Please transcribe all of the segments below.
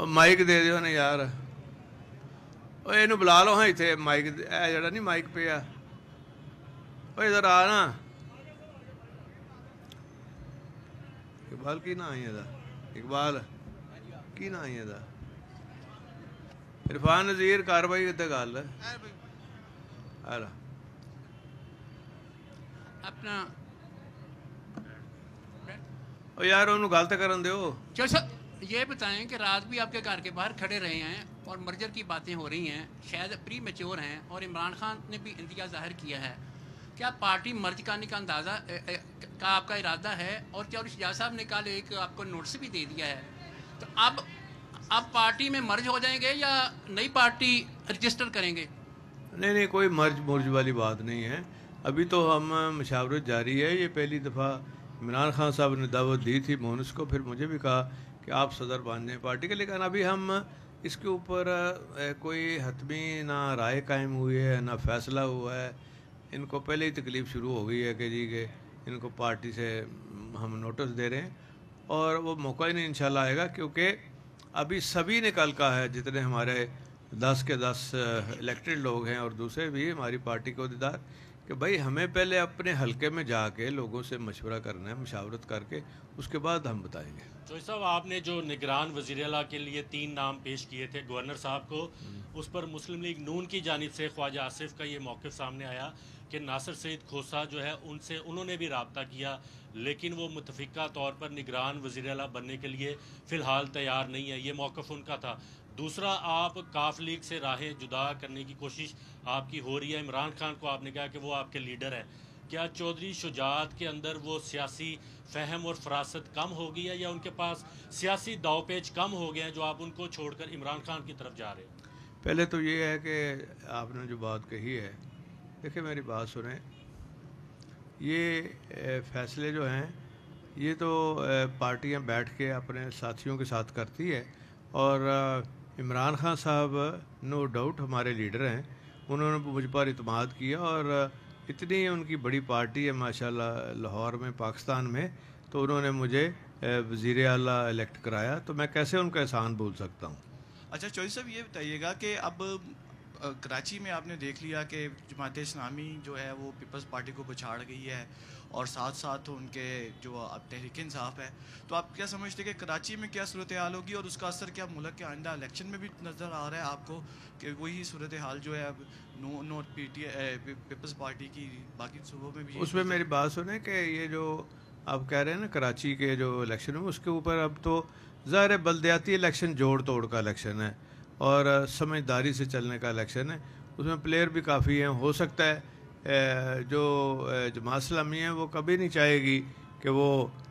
ਉਹ ਮਾਈਕ ਦੇ ਦਿਓ ਨੇ ਯਾਰ ਓਏ ਇਹਨੂੰ ਬੁਲਾ ਲਓ ਹਾਂ ਇੱਥੇ ਮਾਈਕ ਇਹ ਜਿਹੜਾ ਨਹੀਂ ਮਾਈਕ ਪਿਆ ਓਏ ਇਧਰ ਆ ਨਾ ਇਕਬਾਲ ਕੀ ਨਾਂ ਹੈ ਇਹਦਾ ਇਕਬਾਲ ਕੀ ਨਾਂ ਹੈ ਇਹਦਾ ਇਰਫਾਨ ਨਜ਼ੀਰ ਕਾਰਵਾਈ ਕਿਤੇ ਗੱਲ ਹੈ ਆ ਲੈ ਆਪਣਾ ਓ ਯਾਰ ਉਹਨੂੰ ਗਲਤ ਕਰਨ ਦਿਓ ਚਲ ਸਰ ये बताएं कि रात भी आपके घर के बाहर खड़े रहे हैं और मर्जर की बातें हो रही हैं शायद प्री मेच्योर हैं और इमरान खान ने भी इंतजार जाहिर किया है क्या पार्टी मर्ज करने का अंदाज़ा का आपका इरादा है और क्या शिजाज साहब ने कल एक आपको नोट्स भी दे दिया है तो अब आप पार्टी में मर्ज हो जाएंगे या नई पार्टी रजिस्टर करेंगे नहीं नहीं कोई मर्ज मुर्ज वाली बात नहीं है अभी तो हम मशावरत जारी है ये पहली दफ़ा इमरान खान साहब ने दावत दी थी मोहनस को फिर मुझे भी कहा कि आप सदर बांधने पार्टी के लेकिन अभी हम इसके ऊपर कोई हतमी ना राय कायम हुई है ना फैसला हुआ है इनको पहले ही तकलीफ शुरू हो गई है कि जी के इनको पार्टी से हम नोटिस दे रहे हैं और वो मौका ही नहीं इंशाल्लाह आएगा क्योंकि अभी सभी ने कल कहा है जितने हमारे दस के दस इलेक्टेड लोग हैं और दूसरे भी हमारी पार्टी के अहदेदार कि भाई हमें पहले अपने हलके में जाके लोगों से मशवरा करना है मशावरत करके उसके बाद हम बताएंगे तो साहब आपने जो निगरान वजीर अला के लिए तीन नाम पेश किए थे गवर्नर साहब को हम्म। उस पर मुस्लिम लीग नून की जानब से ख्वाजा आसिफ का ये मौक़ सामने आया कि नासिर सईद खोसा जो है उनसे उन्होंने भी रबता किया लेकिन वो मुतफ़ा तौर पर निगरान वजीर अला बनने के लिए फ़िलहाल तैयार नहीं है ये मौक़ उनका था दूसरा आप काफ लीग से राहें जुदा करने की कोशिश आपकी हो रही है इमरान खान को आपने कहा कि वो आपके लीडर हैं क्या चौधरी शुजात के अंदर वो सियासी फहम और फरासत कम हो गई है या उनके पास सियासी दावपेज कम हो गए हैं जो आप उनको छोड़कर इमरान खान की तरफ जा रहे हैं पहले तो ये है कि आपने जो बात कही है देखिए मेरी बात सुने ये फैसले जो हैं ये तो पार्टियां बैठ के अपने साथियों के साथ करती है और इमरान खान साहब नो डाउट हमारे लीडर हैं उन्होंने मुझ पर इतम किया और इतनी उनकी बड़ी पार्टी है माशाल्लाह लाहौर में पाकिस्तान में तो उन्होंने मुझे वज़ी अला इलेक्ट कराया तो मैं कैसे उनका एहसान भूल सकता हूँ अच्छा चौधरी साहब ये बताइएगा कि अब कराची में आपने देख लिया कि जमात इस्लामी जो है वो पीपल्स पार्टी को पछाड़ गई है और साथ साथ उनके जो अब तहरीक इंसाफ है तो आप क्या समझते हैं कि कराची में क्या सूरत हाल होगी और उसका असर क्या मुल्क के आइंदा इलेक्शन में भी नज़र आ रहा है आपको कि वही सूरत हाल जो है अब no not P T Peoples Party की बाकी सूबों में भी उसमें मेरी बात सुने कि ये जो आप कह रहे हैं ना कराची के जो इलेक्शन है उसके ऊपर अब तो ज़ाहिर बलद्याती इलेक्शन जोड़ तोड़ का इलेक्शन है और समझदारी से चलने का इलेक्शन है उसमें प्लेयर भी काफ़ी हैं हो सकता है जो जमात इस्लामी है वो कभी नहीं चाहेगी कि वो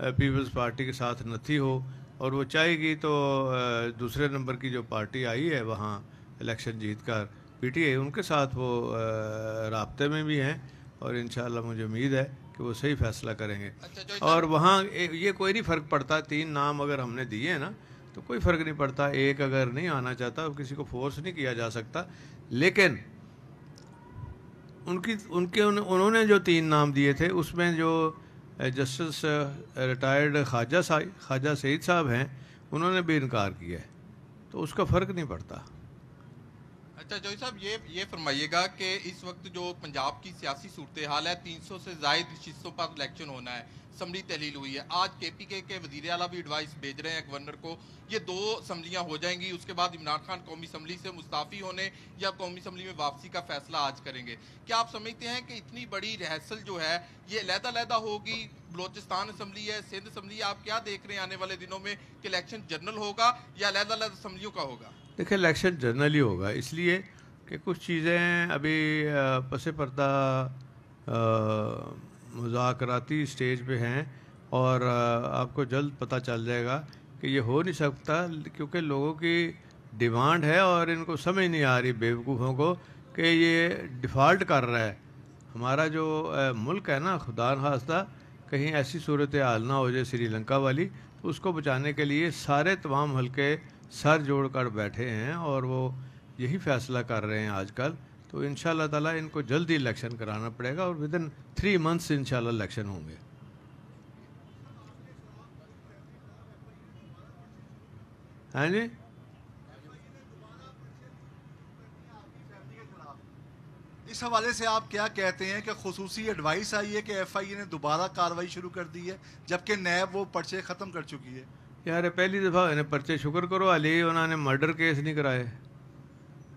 पीपल्स पार्टी के साथ नथी हो और वो चाहेगी तो दूसरे नंबर की जो पार्टी आई है वहाँ इलेक्शन जीत कर आई उनके साथ वो रबते में भी हैं और इन मुझे उम्मीद है कि वो सही फैसला करेंगे अच्छा और वहाँ ये कोई नहीं फ़र्क पड़ता तीन नाम अगर हमने दिए ना तो कोई फ़र्क नहीं पड़ता एक अगर नहीं आना चाहता किसी को फोर्स नहीं किया जा सकता लेकिन उनकी उनके उन, उन्होंने जो तीन नाम दिए थे उसमें जो जस्टिस रिटायर्ड ख्वाजा ख्वाजा सईद साहब हैं उन्होंने भी इनकार किया है तो उसका फ़र्क नहीं पड़ता अच्छा जोई साहब ये ये फरमाइएगा कि इस वक्त जो पंजाब की सियासी सूरत हाल है 300 से जायद शिस्तों पर इलेक्शन होना है समरी तहलील हुई है आज के पी के, के वजीर अला भी एडवाइस भेज रहे हैं गवर्नर को ये दो असम्बलियाँ हो जाएंगी उसके बाद इमरान खान कौमी असम्बली से मुस्ताफ़ी होने या कौमी असम्बली में वापसी का फैसला आज करेंगे क्या आप समझते हैं कि इतनी बड़ी रिहर्सल जो है ये लहदा होगी बलोचिस्तान असम्बली है सिंध असम्बली आप क्या देख रहे हैं आने वाले दिनों में कि इलेक्शन जनरल होगा या लहदा लहदा असम्बलियों का होगा देखिए इलेक्शन जनरल ही होगा इसलिए कि कुछ चीज़ें अभी पसे पर्दा मुजाकराती स्टेज पे हैं और आपको जल्द पता चल जाएगा कि ये हो नहीं सकता क्योंकि लोगों की डिमांड है और इनको समझ नहीं आ रही बेवकूफ़ों को कि ये डिफ़ॉल्ट कर रहा है हमारा जो मुल्क है ना खुदा खास्ता कहीं ऐसी सूरत हाल ना हो जाए श्रीलंका वाली तो उसको बचाने के लिए सारे तमाम हल्के सर जोड़ कर बैठे हैं और वो यही फैसला कर रहे हैं आजकल तो इन ताला इनको जल्दी इलेक्शन कराना पड़ेगा और विद इन थ्री मंथ्स इन इलेक्शन होंगे हाँ जी इस हवाले से आप क्या कहते हैं कि खसूसी एडवाइस आई है कि एफ आई ए ने दोबारा कार्रवाई शुरू कर दी है जबकि नैब वो पर्चे ख़त्म कर चुकी है यार पहली दफ़ा इन्हें पर्चे शुक्र करो अली उन्होंने मर्डर केस नहीं कराए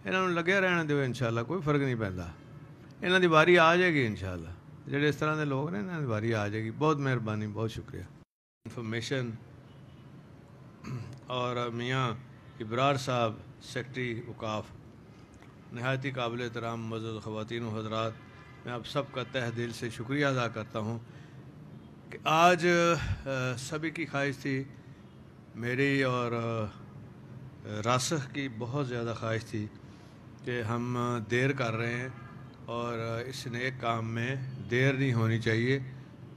ਇਹਨਾਂ ਨੂੰ ਲੱਗਿਆ ਰਹਿਣ ਦਿਓ ਇਨਸ਼ਾਅੱਲਾ ਕੋਈ ਫਰਕ ਨਹੀਂ ਪੈਂਦਾ ਇਹਨਾਂ ਦੀ आ जाएगी इन शाला ਜਿਹੜੇ इस तरह के लोग ने ਇਹਨਾਂ ਦੀ ਵਾਰੀ ਆ ਜਾਏਗੀ ਬਹੁਤ ਮਿਹਰਬਾਨੀ ਬਹੁਤ ਸ਼ੁਕਰੀਆ ਇਨਫੋਰਮੇਸ਼ਨ और मियाँ इबरार साहब सेक्रटरी उकाफ नहायती काबिल एहतराम मजद ख़वान हजरात मैं आप सबका तह दिल से शुक्रिया अदा करता हूँ कि आज सभी की ख्वाहिश थी मेरी और रासख की बहुत ज़्यादा ख्वाहिश थी कि हम देर कर रहे हैं और इस नए काम में देर नहीं होनी चाहिए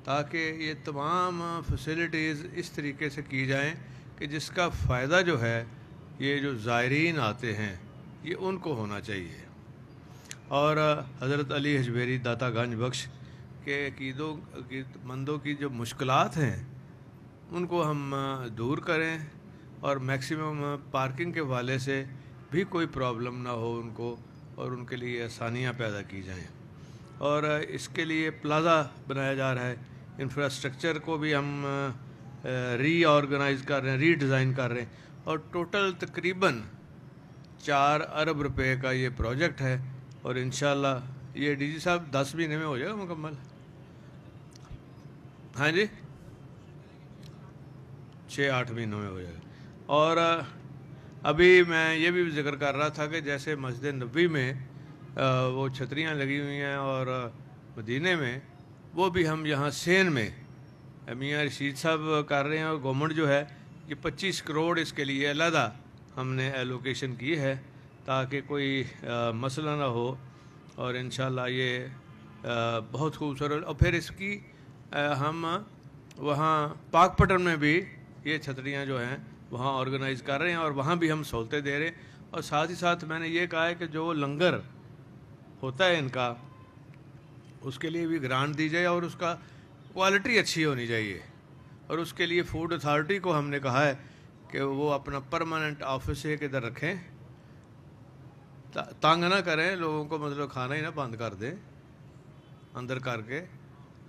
ताकि ये तमाम फैसिलिटीज़ इस तरीके से की जाएं कि जिसका फ़ायदा जो है ये जो ज़ायरीन आते हैं ये उनको होना चाहिए और हज़रत अली हजवेरी दाता गंज बख्श के अकीदों मंदों की जो मुश्किल हैं उनको हम दूर करें और मैक्सिमम पार्किंग के वाले से भी कोई प्रॉब्लम ना हो उनको और उनके लिए आसानियाँ पैदा की जाएँ और इसके लिए प्लाजा बनाया जा रहा है इंफ्रास्ट्रक्चर को भी हम रीऑर्गेनाइज कर रहे हैं रीडिज़ाइन कर रहे हैं और टोटल तकरीबन चार अरब रुपए का ये प्रोजेक्ट है और इन ये जी साहब दस महीने में हो जाएगा मुकम्मल हाँ जी छः आठ महीनों में हो जाएगा और अभी मैं ये भी जिक्र कर रहा था कि जैसे मस्जिद नबी में वो छतरियाँ लगी हुई हैं और मदीने में वो भी हम यहाँ सेन में मियाँ रशीद साहब कर रहे हैं और गवर्नमेंट जो है ये 25 करोड़ इसके लिए अलहदा हमने एलोकेशन की है ताकि कोई आ, मसला ना हो और इन ये आ, बहुत खूबसूरत और फिर इसकी आ, हम वहाँ पाकपटन में भी ये छतरियाँ जो हैं वहाँ ऑर्गेनाइज कर रहे हैं और वहाँ भी हम सहूलतें दे रहे हैं और साथ ही साथ मैंने ये कहा है कि जो लंगर होता है इनका उसके लिए भी ग्रांट दी जाए और उसका क्वालिटी अच्छी होनी चाहिए और उसके लिए फूड अथॉरिटी को हमने कहा है कि वो अपना परमानेंट ऑफिस एक इधर रखें ता, तंग ना करें लोगों को मतलब खाना ही ना बंद कर दें अंदर करके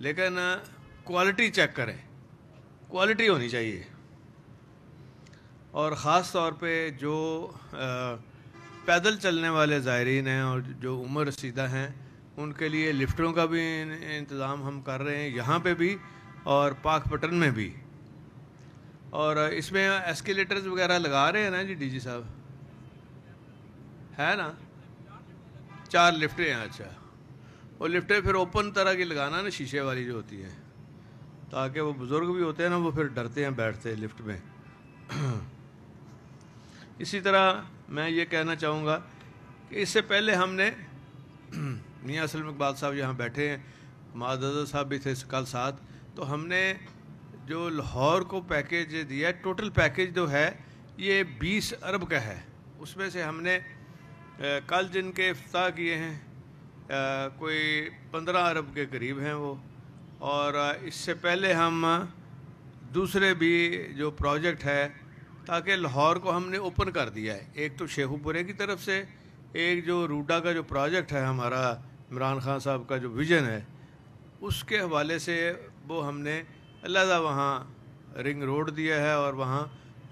लेकिन क्वालिटी चेक करें क्वालिटी होनी चाहिए और ख़ास तौर पे जो पैदल चलने वाले ज़ायरीन हैं और जो उम्र रसीदा हैं उनके लिए लिफ्टों का भी इंतज़ाम हम कर रहे हैं यहाँ पे भी और पटन में भी और इसमें एस्केलेटर्स वगैरह लगा रहे हैं ना जी डीजी साहब है ना चार लिफ्टें हैं अच्छा और लिफ्टें फिर ओपन तरह की लगाना ना शीशे वाली जो होती है ताकि वो बुज़ुर्ग भी होते हैं ना वो फिर डरते हैं बैठते हैं लिफ्ट में इसी तरह मैं ये कहना चाहूँगा कि इससे पहले हमने मियाँ असलम इकबाल साहब यहाँ बैठे हैं मादादा साहब भी थे कल साथ तो हमने जो लाहौर को पैकेज दिया है टोटल पैकेज जो है ये 20 अरब का है उसमें से हमने आ, कल जिनके अफ्ताह किए हैं आ, कोई 15 अरब के करीब हैं वो और इससे पहले हम दूसरे भी जो प्रोजेक्ट है ताकि लाहौर को हमने ओपन कर दिया है एक तो शेखुपुरे की तरफ से एक जो रूडा का जो प्रोजेक्ट है हमारा इमरान खान साहब का जो विज़न है उसके हवाले से वो हमने अलहदा वहाँ रिंग रोड दिया है और वहाँ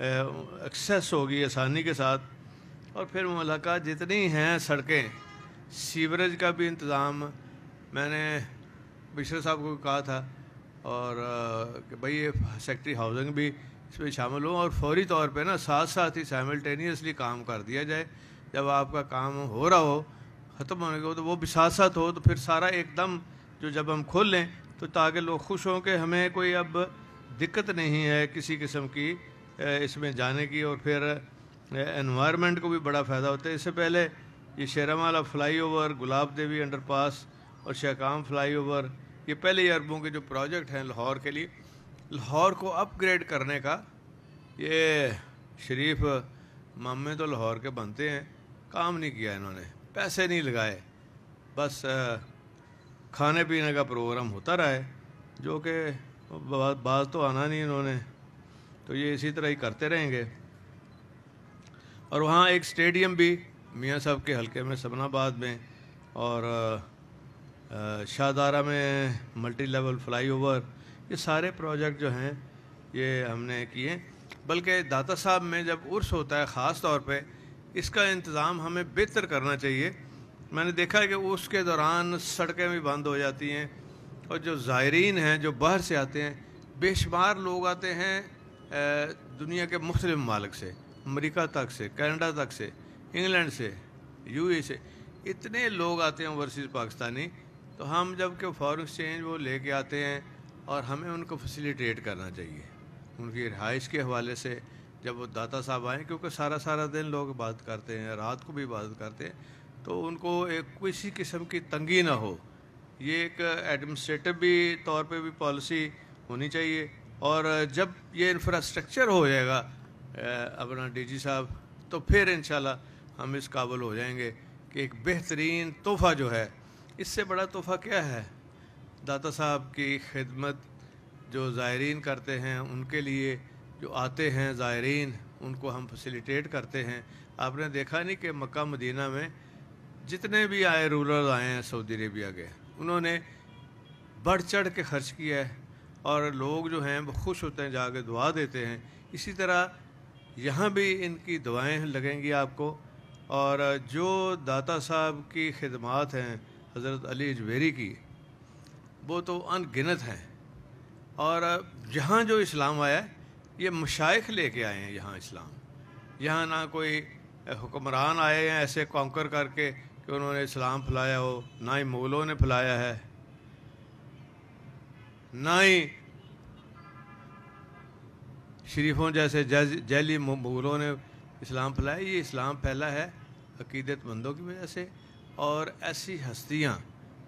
एक्सेस होगी आसानी के साथ और फिर मुलाका जितनी हैं सड़कें सीवरेज का भी इंतज़ाम मैंने बिश्र साहब को कहा था और कि भाई ये सेक्ट्री हाउसिंग भी इसमें शामिल हों और फौरी तौर पे ना साथ साथ ही साइमल्टेनियसली काम कर दिया जाए जब आपका काम हो रहा हो ख़त्म होने के हो तो वो भी साथ साथ हो तो फिर सारा एकदम जो जब हम खोल लें तो ताकि लोग खुश हों कि हमें कोई अब दिक्कत नहीं है किसी किस्म की इसमें जाने की और फिर इन्वायरमेंट को भी बड़ा फ़ायदा होता है इससे पहले ये शेरामाला flyover Gulab Devi underpass और शेकाम फ्लाई ओवर ये पहले ही अरबों के जो प्रोजेक्ट हैं लाहौर के लिए लाहौर को अपग्रेड करने का ये शरीफ मामे तो लाहौर के बनते हैं काम नहीं किया इन्होंने पैसे नहीं लगाए बस खाने पीने का प्रोग्राम होता रहा है जो कि बाज तो आना नहीं इन्होंने तो ये इसी तरह ही करते रहेंगे और वहाँ एक स्टेडियम भी मियाँ साहब के हलके में सबनाबाद में और शाहदारा में मल्टी लेवल फ्लाई ओवर ये सारे प्रोजेक्ट जो हैं ये हमने किए बल्कि दाता साहब में जब उर्स होता है ख़ास तौर पे इसका इंतज़ाम हमें बेहतर करना चाहिए मैंने देखा है कि उसके दौरान सड़कें भी बंद हो जाती हैं और जो ज़ायरीन हैं जो बाहर से आते हैं बेशुमार लोग आते हैं दुनिया के मुख्तलिफ ममालिक से अमरीका तक से कनाडा तक से इंग्लैंड से यू ए से इतने लोग आते हैं ओवरसीज़ पाकिस्तानी तो हम जब के फॉरन एक्सचेंज वो लेके आते हैं और हमें उनको फैसिलिटेट करना चाहिए उनकी रिहाइश के हवाले से जब वो दाता साहब आए क्योंकि सारा सारा दिन लोग बात करते हैं रात को भी बात करते हैं तो उनको एक किसी किस्म की तंगी ना हो ये एक एडमिनिस्ट्रेटिव भी तौर पे भी पॉलिसी होनी चाहिए और जब ये इंफ्रास्ट्रक्चर हो जाएगा अपना डीजी साहब तो फिर इन हम इस काबुल हो जाएंगे कि एक बेहतरीन तोहफ़ा जो है इससे बड़ा तोहफ़ा क्या है दाता साहब की खिदमत जो ज़ायरीन करते हैं उनके लिए जो आते हैं ज़ायरीन उनको हम फैसिलिटेट करते हैं आपने देखा नहीं कि मक्का मदीना में जितने भी आए रूरल आए हैं सऊदी अरेबिया के उन्होंने बढ़ चढ़ के खर्च किया है और लोग जो हैं वो खुश होते हैं जाके दुआ देते हैं इसी तरह यहाँ भी इनकी दुआएं लगेंगी आपको और जो दाता साहब की खिदमात हैं हज़रत अली अजवेरी की वो तो अनगिनत हैं और जहाँ जो इस्लाम आया ये मशाइख लेके आए हैं यहाँ इस्लाम यहाँ ना कोई हुक्मरान आए हैं ऐसे कॉन्कर करके कि उन्होंने इस्लाम फैलाया हो ना ही मुग़लों ने फैलाया है ना ही शरीफों जैसे जैली मुग़लों ने इस्लाम फैलाया ये इस्लाम फैला है अकीदतमंदों की वजह से और ऐसी हस्तियाँ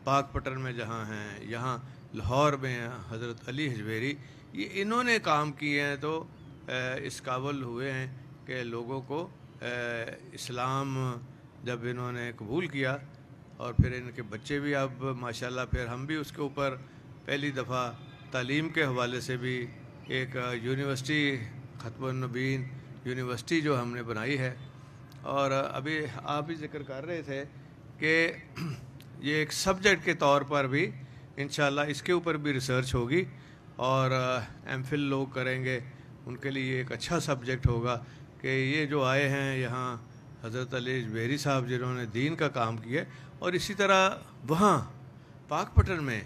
पाकपटन में जहाँ हैं यहाँ लाहौर में हैं हज़रत अली हजवेरी ये इन्होंने काम किए हैं तो इस काबल हुए हैं कि लोगों को इस्लाम जब इन्होंने कबूल किया और फिर इनके बच्चे भी अब माशाल्लाह फिर हम भी उसके ऊपर पहली दफ़ा तालीम के हवाले से भी एक यूनिवर्सिटी ख़तबनबीन यूनिवर्सिटी जो हमने बनाई है और अभी आप भी जिक्र कर रहे थे कि ये एक सब्जेक्ट के तौर पर भी इन इसके ऊपर भी रिसर्च होगी और एम फिल लोग करेंगे उनके लिए एक अच्छा सब्जेक्ट होगा कि ये जो आए हैं यहाँ हज़रत अली बेरी साहब जिन्होंने दीन का काम किया और इसी तरह वहाँ पाकपटन में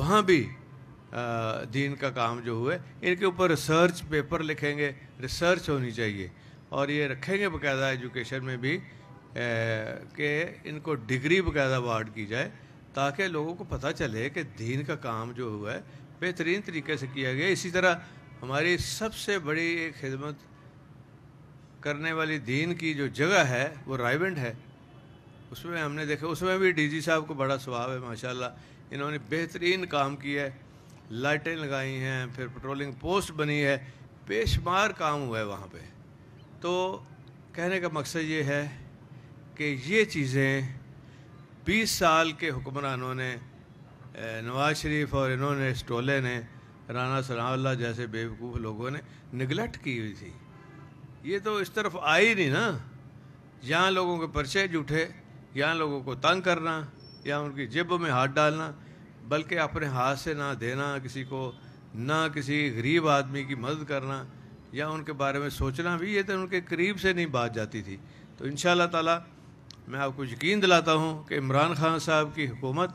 वहाँ भी दीन का काम जो हुए इनके ऊपर रिसर्च पेपर लिखेंगे रिसर्च होनी चाहिए और ये रखेंगे बाकायदा एजुकेशन में भी कि इनको डिग्री वगैरह अवार्ड की जाए ताकि लोगों को पता चले कि दीन का काम जो हुआ है बेहतरीन तरीके से किया गया इसी तरह हमारी सबसे बड़ी खिदमत करने वाली दीन की जो जगह है वो रायबंड है उसमें हमने देखा उसमें भी डीजी साहब को बड़ा स्वभाव है माशाल्लाह इन्होंने बेहतरीन काम किया है लाइटें लगाई हैं फिर पेट्रोलिंग पोस्ट बनी है बेशुमार काम हुआ है वहाँ पर तो कहने का मकसद ये है कि ये चीज़ें 20 साल के हुक्मरानों ने नवाज शरीफ और इन्होंने स्टोले ने राना सला जैसे बेवकूफ़ लोगों ने निगलेक्ट की हुई थी ये तो इस तरफ आई नहीं ना यहाँ लोगों के पर्चे जूठे यहाँ लोगों को तंग करना या उनकी जिब में हाथ डालना बल्कि अपने हाथ से ना देना किसी को ना किसी गरीब आदमी की मदद करना या उनके बारे में सोचना भी ये तो उनके करीब से नहीं बात जाती थी तो इन ताला मैं आपको यकीन दिलाता हूँ कि इमरान खान साहब की हुकूमत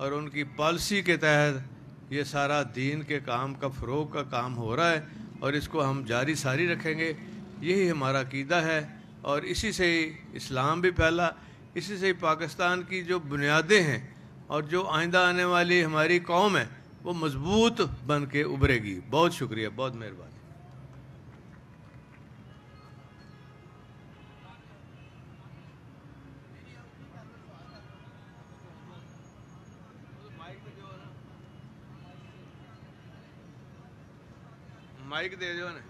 और उनकी पॉलिसी के तहत ये सारा दीन के काम का फ़रोग का काम हो रहा है और इसको हम जारी सारी रखेंगे यही हमारा कीदा है और इसी से ही इस्लाम भी फैला इसी से ही पाकिस्तान की जो बुनियादें हैं और जो आइंदा आने वाली हमारी कौम है वो मजबूत बन के उभरेगी बहुत शुक्रिया बहुत मेहरबानी ਲਾਈਕ ਦੇ ਦਿਓ ਨੇ